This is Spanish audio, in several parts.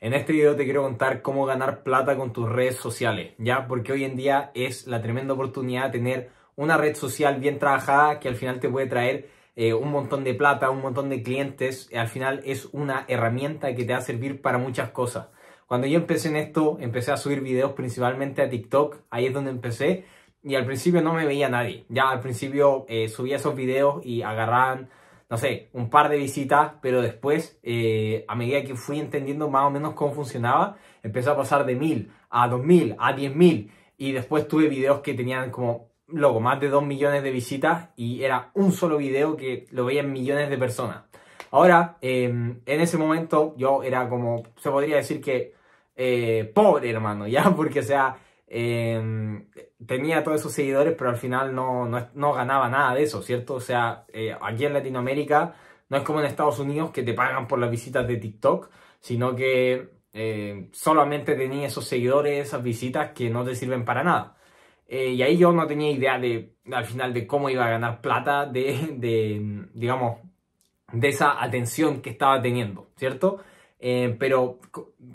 En este video te quiero contar cómo ganar plata con tus redes sociales, ¿ya? Porque hoy en día es la tremenda oportunidad de tener una red social bien trabajada que al final te puede traer eh, un montón de plata, un montón de clientes. Eh, al final es una herramienta que te va a servir para muchas cosas. Cuando yo empecé en esto, empecé a subir videos principalmente a TikTok, ahí es donde empecé, y al principio no me veía nadie. Ya al principio eh, subía esos videos y agarraban no sé, un par de visitas, pero después, eh, a medida que fui entendiendo más o menos cómo funcionaba, empezó a pasar de 1000 a 2000 a 10000 y después tuve videos que tenían como, loco, más de 2 millones de visitas y era un solo video que lo veían millones de personas. Ahora, em, en ese momento yo era como, se podría decir que eh, pobre hermano, ya, porque o sea, Em, tenía todos esos seguidores, pero al final no, ganaba nada de eso, ¿cierto? O sea, eh, aquí en Latinoamérica no es como en Estados Unidos que te pagan por las visitas de TikTok, sino que em, solamente tenía esos seguidores, esas visitas que no te sirven para nada. Eh, y ahí yo no tenía idea de, al final, de cómo iba a ganar plata de, de digamos, de esa atención que estaba teniendo, ¿cierto? Eh, pero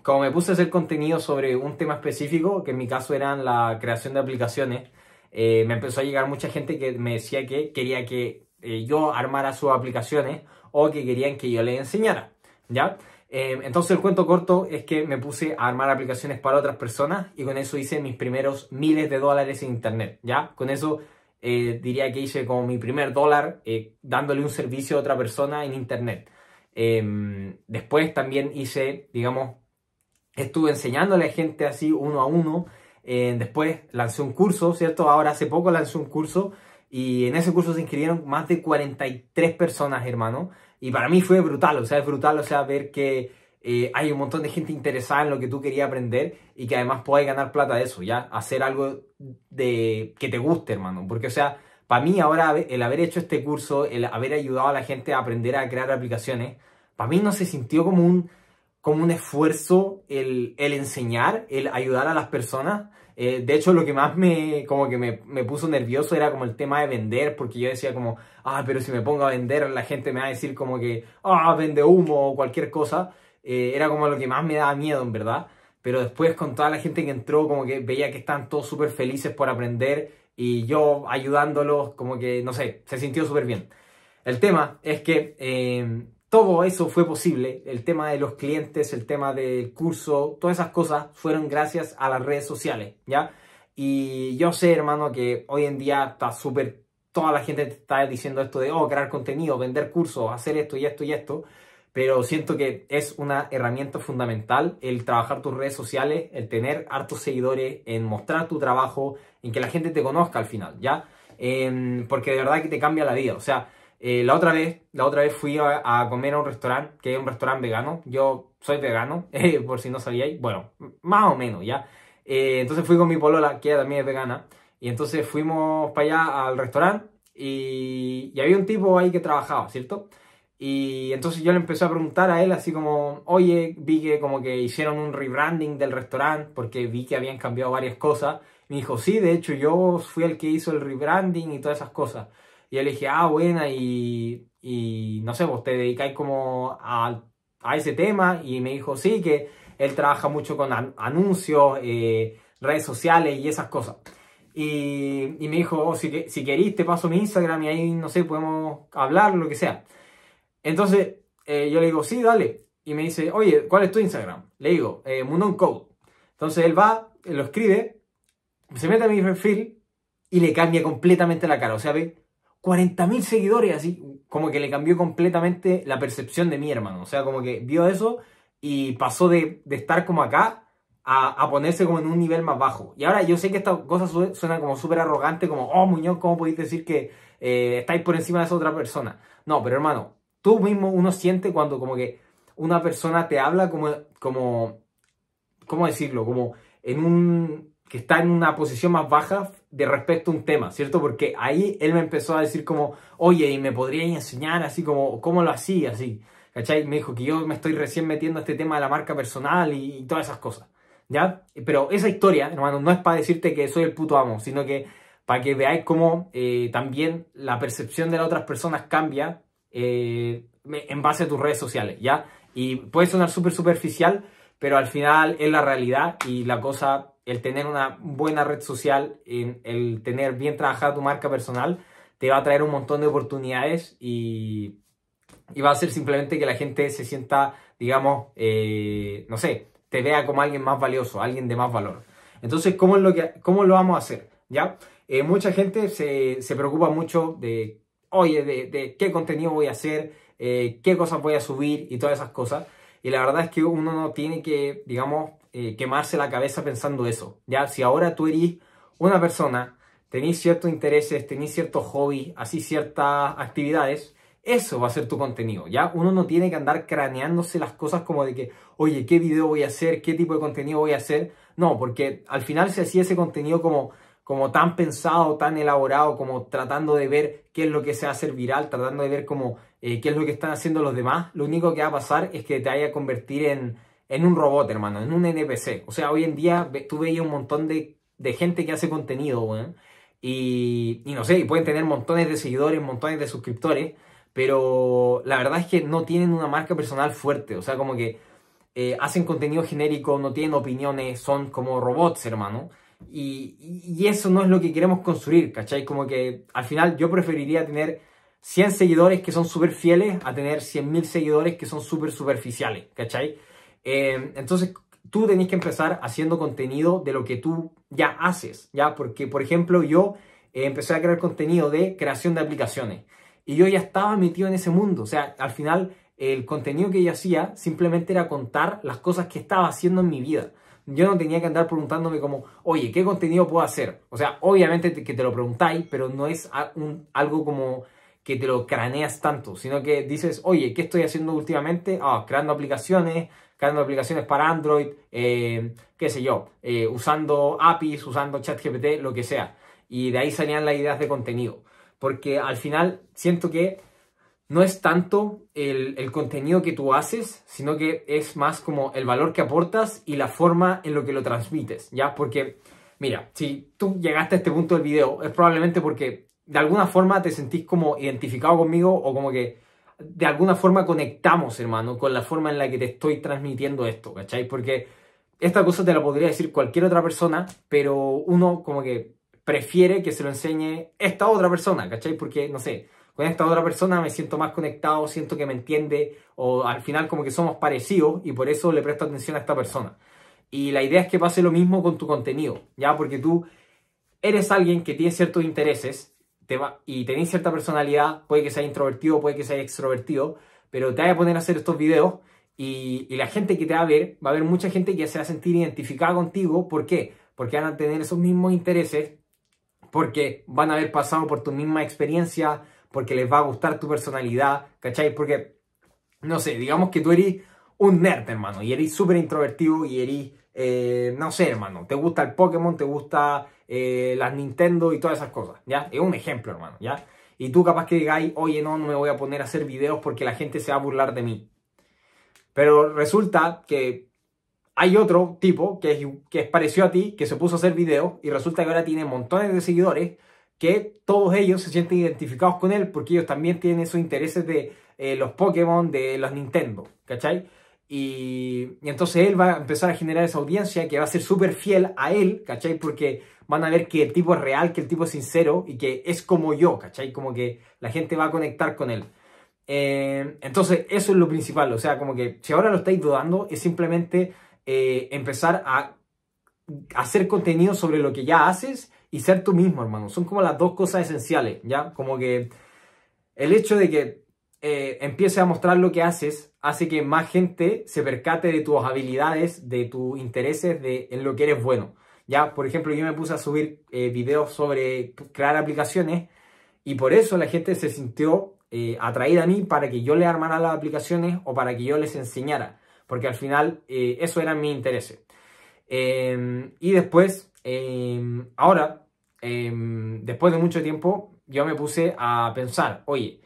como me puse a hacer contenido sobre un tema específico, que en mi caso eran la creación de aplicaciones, eh, me empezó a llegar mucha gente que me decía que quería que eh, yo armara sus aplicaciones o que querían que yo les enseñara, ¿ya? entonces el cuento corto es que me puse a armar aplicaciones para otras personas y con eso hice mis primeros miles de dólares en internet, ¿ya? Con eso diría que hice como mi primer dólar dándole un servicio a otra persona en internet. Em, después también hice, digamos, estuve enseñando a la gente así uno a uno. Eh, después lancé un curso, ¿cierto? Ahora hace poco lancé un curso y en ese curso se inscribieron más de 43 personas, hermano. Y para mí fue brutal, o sea, es brutal, o sea, ver que eh, hay un montón de gente interesada en lo que tú querías aprender y que además puedes ganar plata de eso, ¿ya? Hacer algo de, que te guste, hermano. Porque, o sea, para mí ahora el haber hecho este curso, el haber ayudado a la gente a aprender a crear aplicaciones, para mí no se sintió como un, como un esfuerzo el, el enseñar, el ayudar a las personas. Eh, de hecho, lo que más me, como que me, me, puso nervioso era como el tema de vender, porque yo decía como, ah, pero si me pongo a vender, la gente me va a decir como que, ah, vende humo o cualquier cosa. Eh, era como lo que más me daba miedo, en verdad. Pero después con toda la gente que entró, como que veía que estaban todos súper felices por aprender y yo ayudándolos, como que, no sé, se sintió súper bien. El tema es que... Eh, todo eso fue posible. El tema de los clientes, el tema del curso, todas esas cosas fueron gracias a las redes sociales, ¿ya? Y yo sé, hermano, que hoy en día está súper... Toda la gente está diciendo esto de, oh, crear contenido, vender cursos, hacer esto y esto y esto. Pero siento que es una herramienta fundamental el trabajar tus redes sociales, el tener hartos seguidores, en mostrar tu trabajo, en que la gente te conozca al final, ¿ya? Em, porque de verdad que te cambia la vida. O sea, eh, la, otra vez, la otra vez fui a, comer a un restaurante, que es un restaurante vegano. Yo soy vegano, eh, por si no sabíais. Bueno, más o menos, ¿ya? Eh, entonces fui con mi polola, que también es vegana. Y entonces fuimos para allá al restaurante y, y había un tipo ahí que trabajaba, ¿cierto? Y entonces yo le empecé a preguntar a él así como, oye, vi que como que hicieron un rebranding del restaurante porque vi que habían cambiado varias cosas. Me dijo, sí, de hecho yo fui el que hizo el rebranding y todas esas cosas. Y yo le dije, ah, buena, y, no sé, vos te dedicáis como a, ese tema. Y me dijo, sí, que él trabaja mucho con anuncios, eh, redes sociales y esas cosas. Y, me dijo, oh, si, si querís te paso mi Instagram y ahí, no sé, podemos hablar, lo que sea. Entonces eh, yo le digo, sí, dale. Y me dice, oye, ¿cuál es tu Instagram? Le digo, eh, Mundon Code. Entonces él va, lo escribe, se mete a mi perfil y le cambia completamente la cara. O sea, ve 40.000 seguidores, así como que le cambió completamente la percepción de mi hermano. O sea, como que vio eso y pasó de, estar como acá a, ponerse como en un nivel más bajo. Y ahora yo sé que esta cosa suena como súper arrogante, como, oh Muñoz, ¿cómo podéis decir que eh, estáis por encima de esa otra persona? No, pero hermano, tú mismo uno siente cuando como que una persona te habla como, como, ¿cómo decirlo? Como en un, que está en una posición más baja de respecto a un tema, ¿cierto? Porque ahí él me empezó a decir como, oye, y me podrías enseñar así como, ¿cómo lo hacía? Así, ¿cachai? Me dijo que yo me estoy recién metiendo a este tema de la marca personal y, todas esas cosas, ¿ya? Pero esa historia, hermano, no es para decirte que soy el puto amo, sino que para que veáis cómo eh, también la percepción de las otras personas cambia eh, en base a tus redes sociales, ¿ya? Y puede sonar súper superficial, pero al final es la realidad y la cosa el tener una buena red social, el tener bien trabajada tu marca personal, te va a traer un montón de oportunidades y, va a ser simplemente que la gente se sienta, digamos, eh, no sé, te vea como alguien más valioso, alguien de más valor. Entonces, ¿cómo, es lo, que, cómo lo vamos a hacer? ¿Ya? Eh, mucha gente se, preocupa mucho de, oye, de, qué contenido voy a hacer, eh, qué cosas voy a subir y todas esas cosas. Y la verdad es que uno no tiene que, digamos, eh, quemarse la cabeza pensando eso, ¿ya? Si ahora tú eres una persona, tenéis ciertos intereses, tenéis ciertos hobbies, así ciertas actividades, eso va a ser tu contenido, ¿ya? Uno no tiene que andar craneándose las cosas como de que, oye, ¿qué video voy a hacer? ¿Qué tipo de contenido voy a hacer? No, porque al final si hacía ese contenido como, como tan pensado, tan elaborado, como tratando de ver qué es lo que se va a hacer viral, tratando de ver cómo eh, qué es lo que están haciendo los demás. Lo único que va a pasar es que te vaya a convertir en en un robot, hermano, en un NPC. O sea, hoy en día tú veías un montón de, de, gente que hace contenido, Y, y, no sé, y pueden tener montones de seguidores, montones de suscriptores, pero la verdad es que no tienen una marca personal fuerte. O sea, como que eh, hacen contenido genérico, no tienen opiniones, son como robots, hermano. Y, y, eso no es lo que queremos construir, ¿cachai? Como que al final yo preferiría tener 100 seguidores que son súper fieles a tener 100.000 seguidores que son súper superficiales, ¿cachai? Em, entonces, tú tenés que empezar haciendo contenido de lo que tú ya haces, ¿ya? Porque, por ejemplo, yo eh, empecé a crear contenido de creación de aplicaciones y yo ya estaba metido en ese mundo, o sea, al final el contenido que yo hacía simplemente era contar las cosas que estaba haciendo en mi vida. Yo no tenía que andar preguntándome como, oye, ¿qué contenido puedo hacer? O sea, obviamente que te lo preguntáis, pero no es algo como que te lo craneas tanto, sino que dices, oye, ¿qué estoy haciendo últimamente? Ah, creando aplicaciones, creando aplicaciones para Android, eh, qué sé yo, eh, usando APIs, usando ChatGPT, lo que sea. Y de ahí salían las ideas de contenido. Porque al final siento que no es tanto el, contenido que tú haces, sino que es más como el valor que aportas y la forma en lo que lo transmites, ¿ya? Porque, mira, si tú llegaste a este punto del video, es probablemente porque de alguna forma te sentís como identificado conmigo o como que de alguna forma conectamos, hermano, con la forma en la que te estoy transmitiendo esto, ¿cachai? Porque esta cosa te la podría decir cualquier otra persona, pero uno como que prefiere que se lo enseñe esta otra persona, ¿cachai? Porque, no sé, con esta otra persona me siento más conectado, siento que me entiende, o al final como que somos parecidos y por eso le presto atención a esta persona. Y la idea es que pase lo mismo con tu contenido, ¿ya? Porque tú eres alguien que tiene ciertos intereses y tenéis cierta personalidad, puede que seas introvertido, puede que seas extrovertido, pero te vas a poner a hacer estos videos y, la gente que te va a ver, va a haber mucha gente que se va a sentir identificada contigo. ¿Por qué? Porque van a tener esos mismos intereses, porque van a haber pasado por tu misma experiencia, porque les va a gustar tu personalidad, ¿cachai? Porque, no sé, digamos que tú eres un nerd, hermano, y eres súper introvertido y eres, eh, no sé, hermano, te gusta el Pokémon, te gusta eh, las Nintendo y todas esas cosas, ¿ya? Es un ejemplo, hermano, ¿ya? Y tú capaz que digáis, oye, no, no me voy a poner a hacer videos porque la gente se va a burlar de mí. Pero resulta que hay otro tipo que es, que es parecido a ti, que se puso a hacer videos y resulta que ahora tiene montones de seguidores que todos ellos se sienten identificados con él porque ellos también tienen esos intereses de eh, los Pokémon, de los Nintendo, ¿cachai? Y, entonces él va a empezar a generar esa audiencia que va a ser súper fiel a él, ¿cachai? Porque van a ver que el tipo es real, que el tipo es sincero y que es como yo, ¿cachai? Como que la gente va a conectar con él. Eh, entonces, eso es lo principal. O sea, como que si ahora lo estáis dudando, es simplemente eh, empezar a hacer contenido sobre lo que ya haces y ser tú mismo, hermano. Son como las dos cosas esenciales, ¿ya? Como que el hecho de que eh, empieces a mostrar lo que haces, hace que más gente se percate de tus habilidades, de tus intereses, de en lo que eres bueno. Ya, por ejemplo, yo me puse a subir eh, videos sobre crear aplicaciones y por eso la gente se sintió eh, atraída a mí para que yo le armara las aplicaciones o para que yo les enseñara, porque al final eh, eso eran mi interés em, y después, em, ahora, em, después de mucho tiempo, yo me puse a pensar, oye,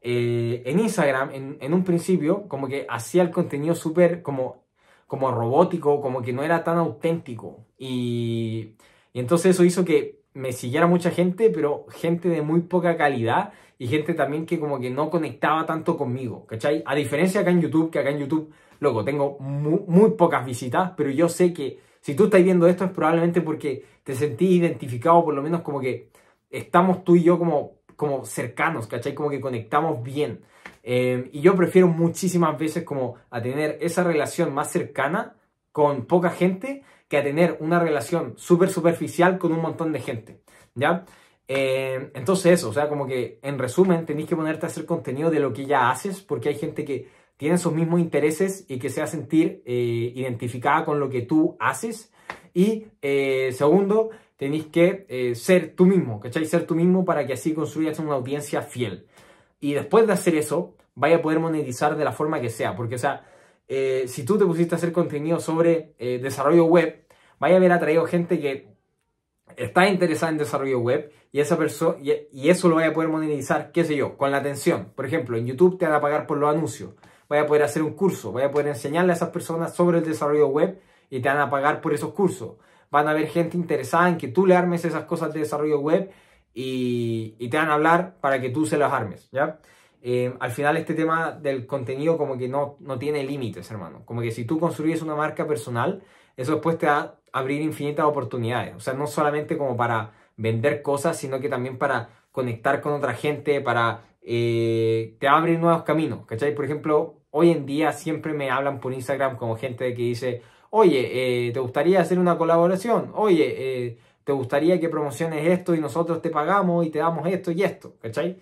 eh, en Instagram, en, un principio, como que hacía el contenido súper como, como robótico, como que no era tan auténtico. Y, entonces eso hizo que me siguiera mucha gente, pero gente de muy poca calidad y gente también que como que no conectaba tanto conmigo, ¿cachai? A diferencia acá en YouTube, que acá en YouTube, loco, tengo muy, muy pocas visitas, pero yo sé que si tú estás viendo esto es probablemente porque te sentís identificado, por lo menos como que estamos tú y yo como como cercanos, ¿cachai? Como que conectamos bien. Em, y yo prefiero muchísimas veces como a tener esa relación más cercana con poca gente que a tener una relación súper superficial con un montón de gente, ¿ya? Em, entonces eso, o sea, como que en resumen tenéis que ponerte a hacer contenido de lo que ya haces porque hay gente que tiene sus mismos intereses y que se va sentir eh, identificada con lo que tú haces. Y eh, segundo, tenéis que eh, ser tú mismo, ¿cachai? Ser tú mismo para que así construyas una audiencia fiel. Y después de hacer eso, vaya a poder monetizar de la forma que sea, porque, o sea, eh, si tú te pusiste a hacer contenido sobre eh, desarrollo web, vaya a haber atraído gente que está interesada en desarrollo web y, esa persona y, eso lo vaya a poder monetizar, qué sé yo, con la atención. Por ejemplo, en YouTube te van a pagar por los anuncios, vaya a poder hacer un curso, vaya a poder enseñarle a esas personas sobre el desarrollo web y te van a pagar por esos cursos. Van a haber gente interesada en que tú le armes esas cosas de desarrollo web y, te van a hablar para que tú se las armes, ¿ya? Eh, al final este tema del contenido como que no, no tiene límites, hermano. Como que si tú construyes una marca personal, eso después te va a abrir infinitas oportunidades. O sea, no solamente como para vender cosas, sino que también para conectar con otra gente, para... Eh, te va nuevos caminos, ¿cachai? Por ejemplo, hoy en día siempre me hablan por Instagram como gente que dice, oye, eh, ¿te gustaría hacer una colaboración? Oye, eh, ¿te gustaría que promociones esto y nosotros te pagamos y te damos esto y esto? ¿Cachai?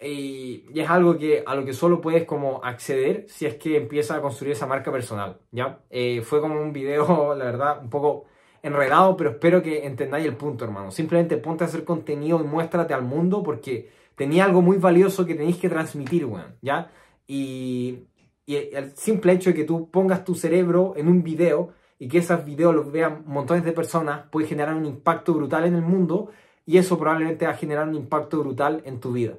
Y, es algo que a lo que solo puedes como acceder si es que empiezas a construir esa marca personal, ¿ya? Eh, fue como un video, la verdad, un poco enredado, pero espero que entendáis el punto, hermano. Simplemente ponte a hacer contenido y muéstrate al mundo porque tenía algo muy valioso que tenéis que transmitir, weón, ¿ya? Y y el simple hecho de que tú pongas tu cerebro en un video y que esos videos los vean montones de personas puede generar un impacto brutal en el mundo y eso probablemente va a generar un impacto brutal en tu vida.